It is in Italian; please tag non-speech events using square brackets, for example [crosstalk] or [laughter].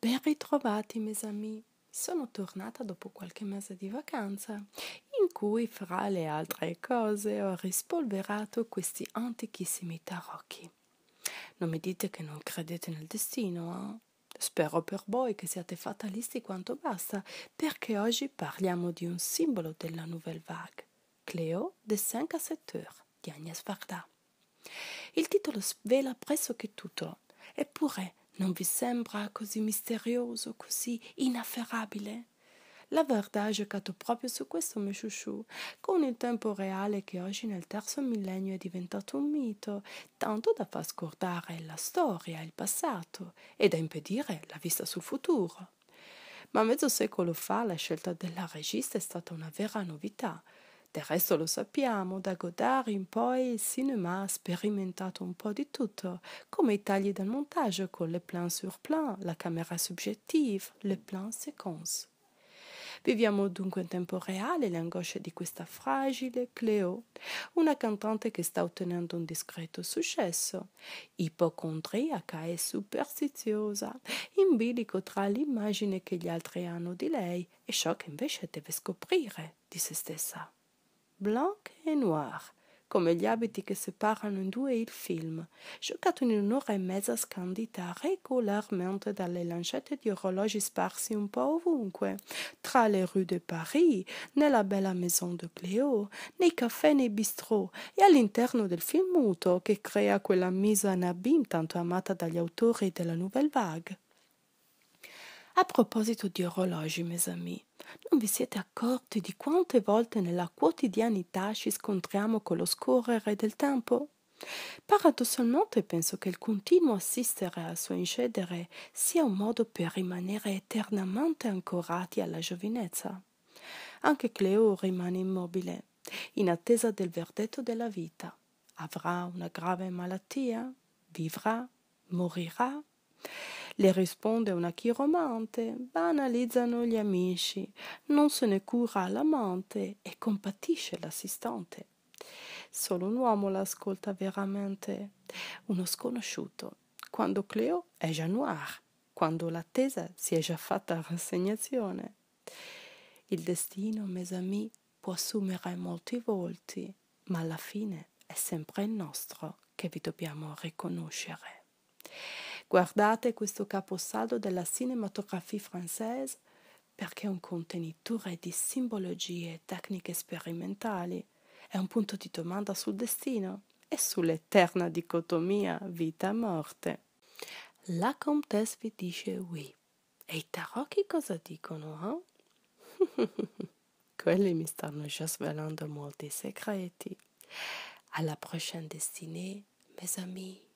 Ben ritrovati, mes amis. Sono tornata dopo qualche mese di vacanza, in cui, fra le altre cose, ho rispolverato questi antichissimi tarocchi. Non mi dite che non credete nel destino, eh? Spero per voi che siate fatalisti quanto basta, perché oggi parliamo di un simbolo della Nouvelle Vague, Cléo de 5 à 7 heures di Agnès Varda. Il titolo svela pressoché tutto, eppure non vi sembra così misterioso, così inafferrabile? La verità ha giocato proprio su questo Mesciusciù, con il tempo reale che oggi nel terzo millennio è diventato un mito, tanto da far scordare la storia, il passato e da impedire la vista sul futuro. Ma mezzo secolo fa la scelta della regista è stata una vera novità, del resto lo sappiamo, da Godard in poi il cinema ha sperimentato un po' di tutto, come i tagli del montaggio con le plan sur plan, la camera subjective, le plan séquence. Viviamo dunque in tempo reale l'angoscia di questa fragile Cleo, una cantante che sta ottenendo un discreto successo, ipocondriaca e superstiziosa, in bilico tra l'immagine che gli altri hanno di lei e ciò che invece deve scoprire di se stessa blanc e noir, come gli abiti che separano in due il film, giocato in un'ora e mezza scandita regolarmente dalle lancette di orologi sparsi un po' ovunque, tra le rue de Paris, nella bella maison de Cléo, nei caffè nei bistrot e all'interno del film muto che crea quella mise en abîme tanto amata dagli autori della Nouvelle Vague. A proposito di orologi, mes amis, non vi siete accorti di quante volte nella quotidianità ci scontriamo con lo scorrere del tempo? Paradossalmente penso che il continuo assistere al suo incedere sia un modo per rimanere eternamente ancorati alla giovinezza. Anche Cleo rimane immobile, in attesa del verdetto della vita. Avrà una grave malattia? Vivrà? Morirà? Le risponde una chiromante, banalizzano gli amici, non se ne cura l'amante e compatisce l'assistente. Solo un uomo l'ascolta veramente, uno sconosciuto, quando Cleo è già noir, quando l'attesa si è già fatta rassegnazione. Il destino, mes amis, può assumere molti volti, ma alla fine è sempre il nostro che vi dobbiamo riconoscere. Guardate questo caposaldo della cinematografia française perché è un contenitore di simbologie e tecniche sperimentali, è un punto di domanda sul destino e sull'eterna dicotomia vita-morte. La comtesse vi dice oui. E i tarocchi cosa dicono? Eh? [laughs] Quelli mi stanno già svelando molti segreti. Alla prochaine destinée, mes amis.